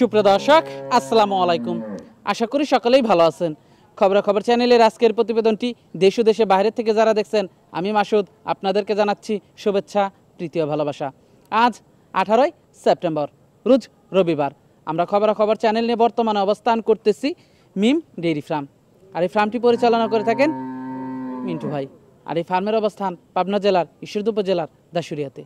সুপ্রিয় দর্শক আসসালামু আলাইকুম আশা করি সকলেই ভালো আছেন খবরাখবর চ্যানেলের আজকের প্রতিবেদনটি দেশ দেশে বাইরে থেকে যারা দেখছেন আমি মাসুদ আপনাদেরকে জানাচ্ছি শুভেচ্ছা তৃতীয় ভালোবাসা আজ আঠারোই সেপ্টেম্বর রোজ রবিবার আমরা খবরাখবর চ্যানেল নিয়ে বর্তমানে অবস্থান করতেছি মিম ডেইরি ফার্ম আর এই ফার্মটি পরিচালনা করে থাকেন মিন্টু ভাই আর এই ফার্মের অবস্থান পাবনা জেলার ঈশ্বরদ উপজেলার দাসুরিয়াতে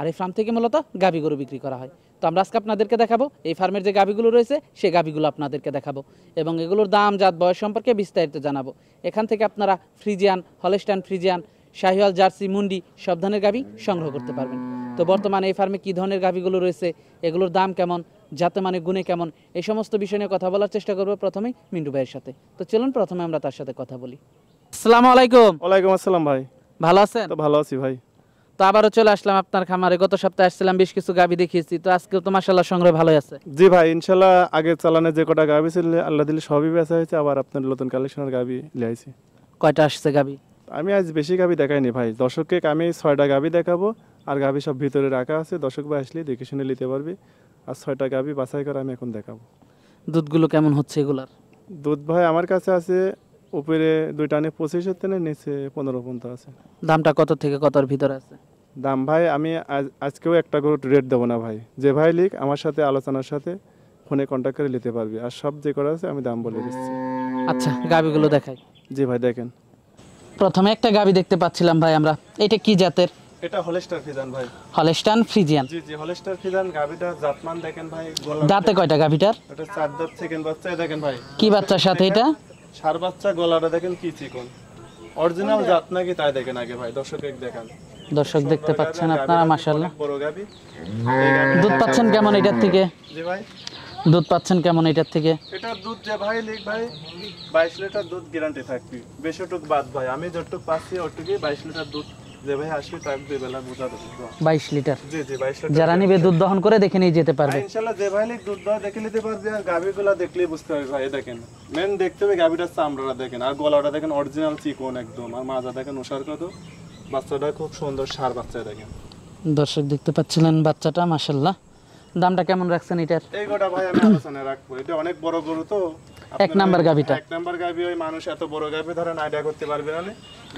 আর এই ফার্ম থেকে মূলত গাভী গরু বিক্রি করা হয় তো আমরা আজকে আপনাদেরকে দেখাবো এই ফার্মের যে গাভীগুলো রয়েছে সেই গাভীগুলো আপনাদেরকে দেখাবো এবং এগুলোর দাম জাত বয়স সম্পর্কে বিস্তারিত জানাবো এখান থেকে আপনারা Friesian Holstein Friesian Sahiwal Jersey মুন্ডি সব ধরনের গাভী সংগ্রহ করতে পারবেন তো বর্তমানে এই ফার্মে কী ধরনের গাভীগুলো রয়েছে এগুলোর দাম কেমন যাতে মানে গুণে কেমন এই সমস্ত বিষয় নিয়ে কথা বলার চেষ্টা করবো প্রথমেই মিন্টু ভাইয়ের সাথে তো চলুন প্রথমে আমরা তার সাথে কথা বলি আসসালামু আলাইকুম ওয়ালাইকুম আসসালাম ভাই ভালো আছেন ভালো আছি ভাই তো আবারও চলে আসলাম আপনার খামারে গত সপ্তাহে আসছিলাম বেশ কিছু গাবি দেখিয়েছি তো আজকেও তো মাসাল্লাহ সংগ্রহ ভালো আছে জি ভাই ইনশাল্লাহ আগে চালানে যে কটা গাবি ছিল আল্লাহ দিল্লি সবই বেচা হয়েছে আবার আপনার নতুন কালেকশনের গাবি লিয়েছি কয়টা আসছে গাবি আমি আজ বেশি গাবি দেখাইনি ভাই দর্শককে আমি ছয়টা গাবি দেখাবো আর গাবি সব ভিতরে রাখা আছে দর্শক ভাই আসলে দেখে শুনে নিতে পারবি আর ছয়টা গাবি বাছাই করে আমি এখন দেখাবো দুধগুলো কেমন হচ্ছে এগুলার দুধ ভাই আমার কাছে আছে উপরে দুই টানে পঁচিশ টানে নিচে পনেরো পর্যন্ত আছে দামটা কত থেকে কত ভিতর আছে দাম ভাই আমি আজকেও একটা গরু রেট দেবো না ভাই যে ভাই লিখ আমার সাথে আলোচনার সাথে ফোনে কন্ট্যাক্ট করে নিতে পারবি আর সব যে করা আছে আমি দাম বলে দিচ্ছি আচ্ছা গাবিগুলো দেখাই জি ভাই দেখেন প্রথমে একটা গাবি দেখতে পাচ্ছিলাম ভাই আমরা এটা কি জাতের এটা হলস্টার ফিজান ভাই হলস্টার ফ্রিজিয়ান জি জি হলস্টার ফিজান গাবিটা জাতমান দেখেন ভাই দাঁতে কয়টা গাবিটার এটা চার দাঁত সেকেন্ড বাচ্চা দেখেন ভাই কি বাচ্চার সাথে এটা সার বাচ্চা গলাটা দেখেন কি চিকন অরিজিনাল জাত নাকি তাই দেখেন আগে ভাই দর্শক দেখান দর্শক দেখতে পাচ্ছেন আপনারা মাশাআল্লাহ দুধ পাচ্ছেন কেমন এটার থেকে জি ভাই দুধ পাচ্ছেন কেমন এটার থেকে এটা দুধ যে ভাই লিখ ভাই 22 লিটার দুধ গ্যারান্টি থাকবে বেশটুক বাদ ভাই আমি যতটুক পাচ্ছি ওটুকুই 22 লিটার দুধ বাইশ লিটার যারা নিবে দুধ দহন করে দেখে নিয়ে যেতে পারবে যে দুধ দেখে নিতে পারবে আর দেখলে বুঝতে পারবে ভাই দেখেন মেন দেখতে হবে চামড়াটা দেখেন আর গলাটা দেখেন অরিজিনাল চিকন একদম আর মাজা দেখেন ওষার কত বাচ্চাটা খুব সুন্দর সার বাচ্চা দেখেন দর্শক দেখতে পাচ্ছিলেন বাচ্চাটা মাসাল্লাহ দামটা কেমন রাখছেন এটার এই গোটা ভাই আমি আলোচনা রাখবো এটা অনেক বড় গরু তো এক নাম্বার গাভিটা এক নাম্বার গাভি ওই মানুষ এত বড় গাভি ধরেন আইডিয়া করতে পারবে না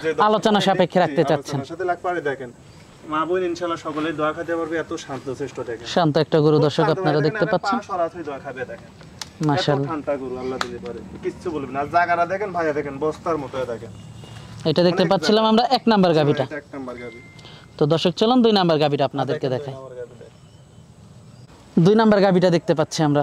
যে আলোচনা সাপেক্ষে রাখতে চাচ্ছেন সাথে লাগ পারে দেখেন মা বোন ইনশাআল্লাহ দোয়া পারবে এত শান্ত শ্রেষ্ঠ দেখেন শান্ত একটা দর্শক আপনারা দেখতে পাচ্ছেন সরাসরি দোয়া খাবে দেখেন মাশাআল্লাহ আল্লাহ পারে কিচ্ছু বলবেন না জায়গাটা দেখেন ভাইয়া দেখেন বস্তার মতো দেখেন এটা দেখতে পাচ্ছিলাম আমরা এক নাম্বার হ্যাঁ, গাভিটা এক নাম্বার গাভি তো দর্শক চলুন দুই নাম্বার গাভিটা আচ্ছা, আপনাদেরকে দেখাই দুই নাম্বার গাভিটা দেখতে পাচ্ছি আমরা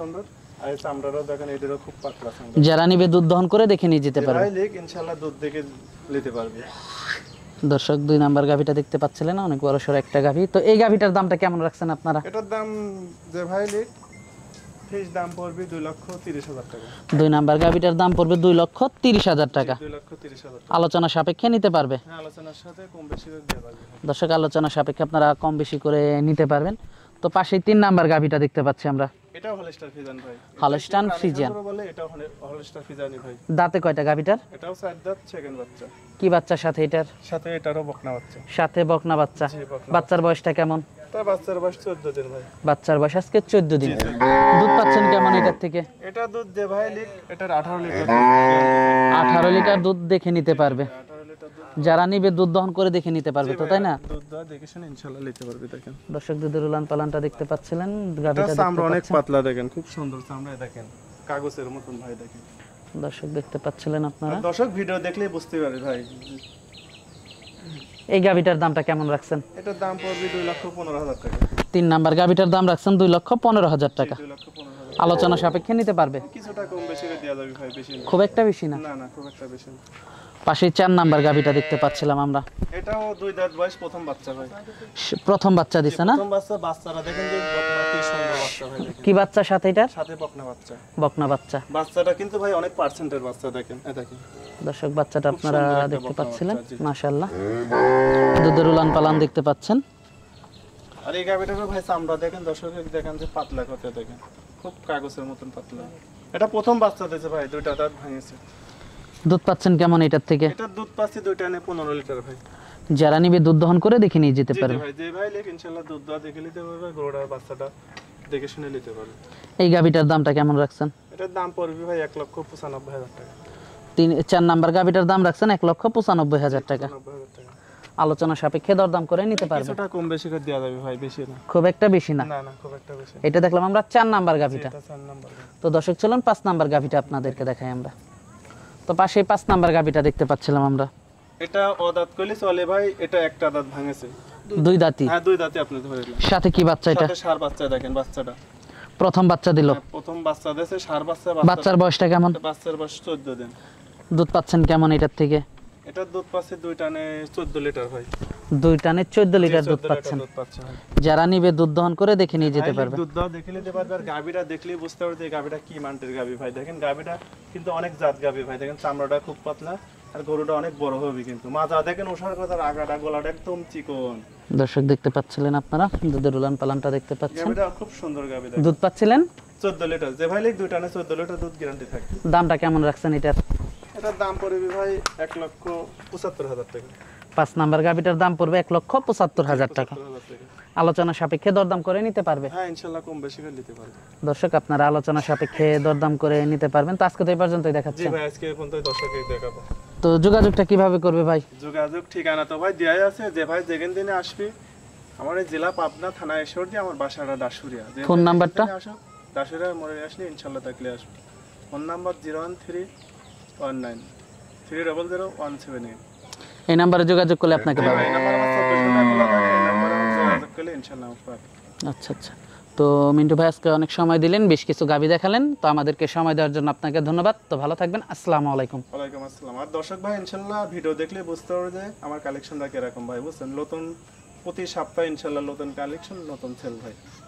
সুন্দর আর দেখেন খুব পাতলা দুধ দহন করে দেখে নিয়ে যেতে পারবে লেক ইনশাআল্লাহ দুধ দেখে নিতে পারবে দর্শক দুই নাম্বার গাভিটা দেখতে পাচ্ছিলেন অনেক বড় সর একটা গাভি তো এই গাভিটার দামটা কেমন রাখছেন আপনারা এটার দাম যে ভাই লেক হাজার টাকা আলোচনা সাপেক্ষে নিতে হ্যাঁ, পারবে দর্শক আলোচনা সাপেক্ষে আপনারা কম বেশি করে নিতে পারবেন তো পাশে তিন নাম্বার গাভিটা দেখতে পাচ্ছি আমরা এটাও হলস্টার ফিজান ভাই হলস্টার ফিজান বলে এটাও হলস্টার ফিজানই ভাই দাঁতে কয়টা গাবিটার এটাও চার দাঁত সেকেন্ড বাচ্চা কি বাচ্চার সাথে এটার সাথে এটারও বকনা বাচ্চা সাথে বকনা বাচ্চা বাচ্চার বয়সটা কেমন বাচ্চার বয়স আজকে চোদ্দ দিন দুধ পাচ্ছেন কেমন এটার থেকে এটা দুধ দে ভাই লিট এটার লিটার আঠারো লিটার দুধ দেখে নিতে পারবে যারা নিবে দুধ দহন করে দেখে নিতে পারবে তো তাই না দর্শক দুধের উলান পালানটা দেখতে পাচ্ছিলেন অনেক পাতলা দেখেন খুব সুন্দর চামড়া দেখেন কাগজের মতন ভাই দেখেন দর্শক দেখতে পাচ্ছিলেন আপনারা দর্শক ভিডিও বুঝতে ভাই এই গাবিটার দামটা কেমন রাখছেন এটার দাম পড়বে লক্ষ হাজার টাকা তিন নাম্বার গাবিটার দাম রাখছেন দুই লক্ষ পনেরো হাজার টাকা আলোচনা সাপেক্ষে নিতে পারবে কিছুটা কম বেশি দেওয়া যাবে ভাই বেশি খুব একটা বেশি না না না খুব একটা বেশি না পাশে চার নাম্বার গাভিটা দেখতে পাচ্ছিলাম আমরা এটাও দুই দাঁত বয়স প্রথম বাচ্চা হয় প্রথম বাচ্চা দিছে না প্রথম বাচ্চা বাচ্চারা দেখেন যে কি বাচ্চা সাথে এটার সাথে বকনা বাচ্চা বকনা বাচ্চা বাচ্চাটা কিন্তু ভাই অনেক পার্সেন্টের বাচ্চা দেখেন এ দর্শক বাচ্চাটা আপনারা দেখতে পাচ্ছিলেন মাশাআল্লাহ দুধের উলান পালান দেখতে পাচ্ছেন আর এই গাভিটার ভাই চামড়া দেখেন দর্শক দেখেন যে পাতলা করতে দেখেন খুব কাগজের মতন পাতলা এটা প্রথম বাচ্চা দিয়েছে ভাই দুইটা দাঁত ভাঙেছে দুধ পাচ্ছেন কেমন এটার থেকে এটা দুধ পাচ্ছি দুইটা টানে 15 লিটার ভাই যারা নিবে দুধ দহন করে দেখে নিয়ে যেতে পারবে জি ভাই লেখ ইনশাআল্লাহ দুধ দাও দেখে নিতে পারবে গরুটার বাচ্চাটা দেখে শুনে নিতে পারবে এই গাবিটার দামটা কেমন রাখছেন এটার দাম পড়বে ভাই 1 লক্ষ 95 হাজার টাকা তিন চার নাম্বার গাবিটার দাম রাখছেন 1 লক্ষ 95 হাজার টাকা আলোচনা সাপেক্ষে দরদাম করে নিতে পারবে কিছুটা কম বেশি করে দেওয়া যাবে ভাই বেশি না খুব একটা বেশি না না না খুব একটা বেশি এটা দেখলাম আমরা 4 নাম্বার গাবিটা এটা 4 নাম্বার তো দর্শক চলুন 5 নাম্বার গাবিটা আপনাদেরকে দেখাই আমরা তো পাশে পাঁচ নাম্বার গাবিটা দেখতে পাচ্ছিলাম আমরা এটা অদাত কইলে চলে ভাই এটা একটা দাঁত ভাঙেছে দুই দাঁতি হ্যাঁ দুই দাঁতি আপনি ধরে সাথে কি বাচ্চা এটা সাথে সার বাচ্চা দেখেন বাচ্চাটা প্রথম বাচ্চা দিল হ্যাঁ, প্রথম বাচ্চা দিয়েছে সার বাচ্চা বাচ্চার বয়সটা কেমন বাচ্চার বয়স 14 দিন দুধ পাচ্ছেন কেমন এটার থেকে যারা নিবে দুধ দহন করে দেখে নিয়ে যেতে পারবে বুঝতে পারবে কি ভাই দেখেন কিন্তু অনেক জাত ভাই দেখেন চামড়াটা খুব পাতলা আর গরুটা অনেক বড় হবে কিন্তু দেখেন ওষার কথা আগাটা একদম চিকন দর্শক দেখতে পাচ্ছিলেন আপনারা দুধের উলান পালানটা দেখতে পাচ্ছেন খুব সুন্দর গাভী দুধ পাচ্ছিলেন চোদ্দ লিটার যে ভাই লিখ দুই লিটার দুধ গ্যারান্টি থাকে দামটা কেমন রাখছেন এটা এটার দাম পড়বে ভাই এক লক্ষ পঁচাত্তর হাজার টাকা পাঁচ নাম্বার গাবিটার দাম পড়বে এক লক্ষ পঁচাত্তর হাজার টাকা আলোচনা সাপেক্ষে দরদাম করে নিতে পারবে হ্যাঁ ইনশাআল্লাহ কম বেশি করে নিতে পারবে দর্শক আপনারা আলোচনা সাপেক্ষে দরদাম করে নিতে পারবেন তো আজকে তো এই পর্যন্তই দেখাচ্ছি জি ভাই আজকে এই পর্যন্তই দেখাবো তো যোগাযোগটা কিভাবে করবে ভাই যোগাযোগ ঠিকানা তো ভাই দেয়াই আছে যে ভাই যেখান দিনে আসবে আমার জেলা পাবনা থানা এসরদি আমার বাসাটা দাসুরিয়া ফোন নাম্বারটা দাসুরিয়া মোড়ে আসলে ইনশাল্লাহ তাকলে আসবে phone number zero one three এই নাম্বারে যোগাযোগ করলে আপনাকে পাবে আচ্ছা আচ্ছা তো মিন্টু ভাই আজকে অনেক সময় দিলেন বেশ কিছু গাবি দেখালেন তো আমাদেরকে সময় দেওয়ার জন্য আপনাকে ধন্যবাদ তো ভালো থাকবেন আসসালামু আলাইকুম ওয়ালাইকুম আসসালাম আর দর্শক ভাই ইনশাল্লাহ ভিডিও দেখলে বুঝতে পারবে যে আমার কালেকশনটা কিরকম ভাই বুঝছেন নতুন প্রতি সপ্তাহে ইনশাল্লাহ নতুন কালেকশন নতুন সেল ভাই